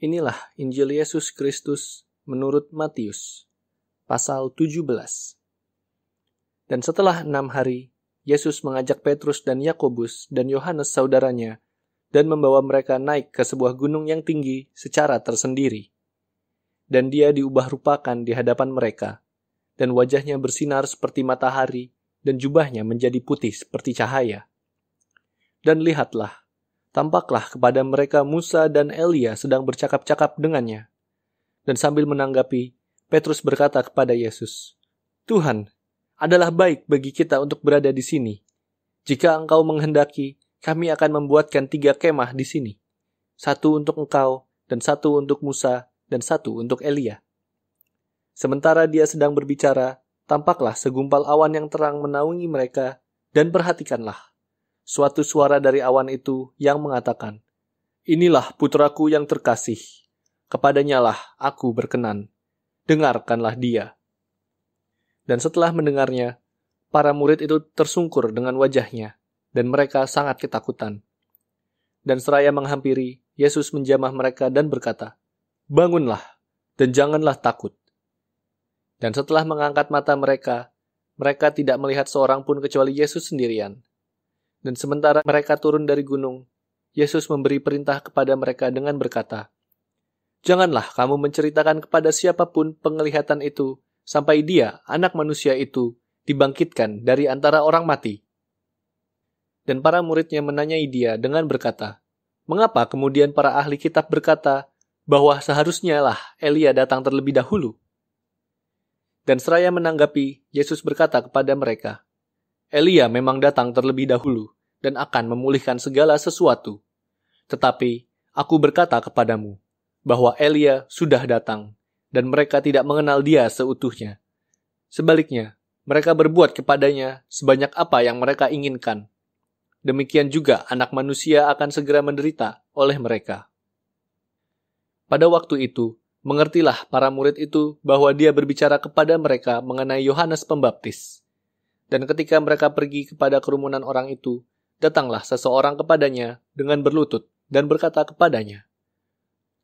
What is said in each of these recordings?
Inilah Injil Yesus Kristus menurut Matius, pasal 17. Dan setelah enam hari, Yesus mengajak Petrus dan Yakobus dan Yohanes saudaranya dan membawa mereka naik ke sebuah gunung yang tinggi secara tersendiri. Dan dia diubah rupakan di hadapan mereka, dan wajahnya bersinar seperti matahari, dan jubahnya menjadi putih seperti cahaya. Dan lihatlah, tampaklah kepada mereka Musa dan Elia sedang bercakap-cakap dengannya. Dan sambil menanggapi, Petrus berkata kepada Yesus, "Tuhan, adalah baik bagi kita untuk berada di sini. Jika engkau menghendaki, kami akan membuatkan tiga kemah di sini. Satu untuk engkau, dan satu untuk Musa, dan satu untuk Elia. Sementara dia sedang berbicara, tampaklah segumpal awan yang terang menaungi mereka, dan perhatikanlah suatu suara dari awan itu yang mengatakan, Inilah putraku yang terkasih, kepadanyalah aku berkenan, dengarkanlah dia. Dan setelah mendengarnya, para murid itu tersungkur dengan wajahnya, dan mereka sangat ketakutan. Dan seraya menghampiri, Yesus menjamah mereka dan berkata, Bangunlah, dan janganlah takut. Dan setelah mengangkat mata mereka, mereka tidak melihat seorang pun kecuali Yesus sendirian dan sementara mereka turun dari gunung, Yesus memberi perintah kepada mereka dengan berkata, Janganlah kamu menceritakan kepada siapapun penglihatan itu, sampai dia, anak manusia itu, dibangkitkan dari antara orang mati. Dan para muridnya menanyai dia dengan berkata, Mengapa kemudian para ahli kitab berkata bahwa seharusnya lah Elia datang terlebih dahulu? Dan seraya menanggapi, Yesus berkata kepada mereka, Elia memang datang terlebih dahulu dan akan memulihkan segala sesuatu. Tetapi aku berkata kepadamu bahwa Elia sudah datang dan mereka tidak mengenal dia seutuhnya. Sebaliknya, mereka berbuat kepadanya sebanyak apa yang mereka inginkan. Demikian juga anak manusia akan segera menderita oleh mereka. Pada waktu itu, mengertilah para murid itu bahwa dia berbicara kepada mereka mengenai Yohanes Pembaptis. Dan ketika mereka pergi kepada kerumunan orang itu, datanglah seseorang kepadanya dengan berlutut dan berkata kepadanya,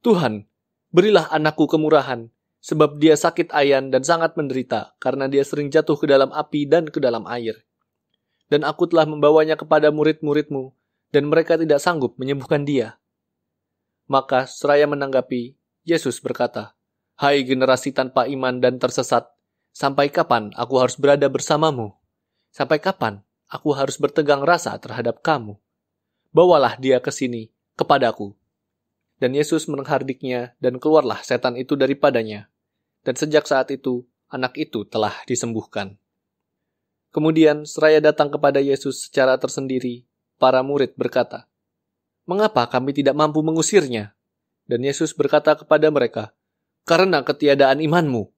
Tuhan, berilah anakku kemurahan, sebab dia sakit ayan dan sangat menderita karena dia sering jatuh ke dalam api dan ke dalam air. Dan aku telah membawanya kepada murid-muridmu, dan mereka tidak sanggup menyembuhkan dia. Maka seraya menanggapi, Yesus berkata, Hai generasi tanpa iman dan tersesat, sampai kapan aku harus berada bersamamu? Sampai kapan aku harus bertegang rasa terhadap kamu? Bawalah dia ke sini, kepadaku. Dan Yesus menenghardiknya, dan keluarlah setan itu daripadanya. Dan sejak saat itu, anak itu telah disembuhkan. Kemudian seraya datang kepada Yesus secara tersendiri, para murid berkata, Mengapa kami tidak mampu mengusirnya? Dan Yesus berkata kepada mereka, Karena ketiadaan imanmu.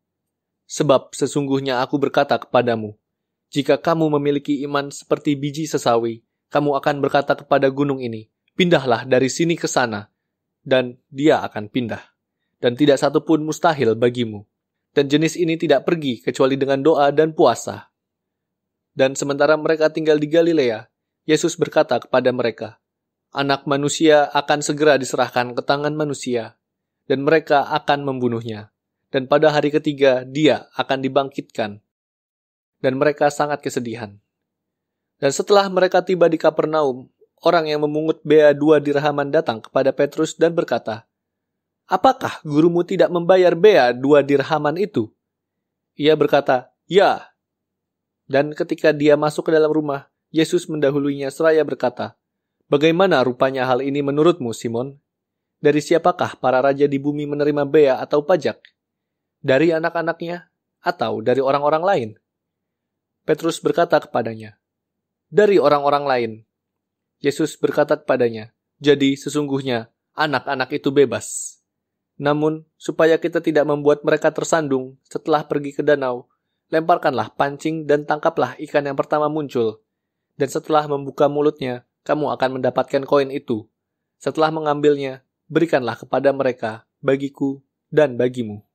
Sebab sesungguhnya aku berkata kepadamu, jika kamu memiliki iman seperti biji sesawi, kamu akan berkata kepada gunung ini, pindahlah dari sini ke sana, dan dia akan pindah. Dan tidak satu pun mustahil bagimu. Dan jenis ini tidak pergi kecuali dengan doa dan puasa. Dan sementara mereka tinggal di Galilea, Yesus berkata kepada mereka, Anak manusia akan segera diserahkan ke tangan manusia, dan mereka akan membunuhnya. Dan pada hari ketiga, dia akan dibangkitkan dan mereka sangat kesedihan. Dan setelah mereka tiba di Kapernaum, orang yang memungut bea dua dirhaman datang kepada Petrus dan berkata, Apakah gurumu tidak membayar bea dua dirhaman itu? Ia berkata, Ya. Dan ketika dia masuk ke dalam rumah, Yesus mendahulunya seraya berkata, Bagaimana rupanya hal ini menurutmu, Simon? Dari siapakah para raja di bumi menerima bea atau pajak? Dari anak-anaknya atau dari orang-orang lain? Petrus berkata kepadanya, "Dari orang-orang lain." Yesus berkata kepadanya, "Jadi sesungguhnya anak-anak itu bebas." Namun, supaya kita tidak membuat mereka tersandung setelah pergi ke danau, lemparkanlah pancing dan tangkaplah ikan yang pertama muncul. Dan setelah membuka mulutnya, kamu akan mendapatkan koin itu. Setelah mengambilnya, berikanlah kepada mereka, bagiku dan bagimu.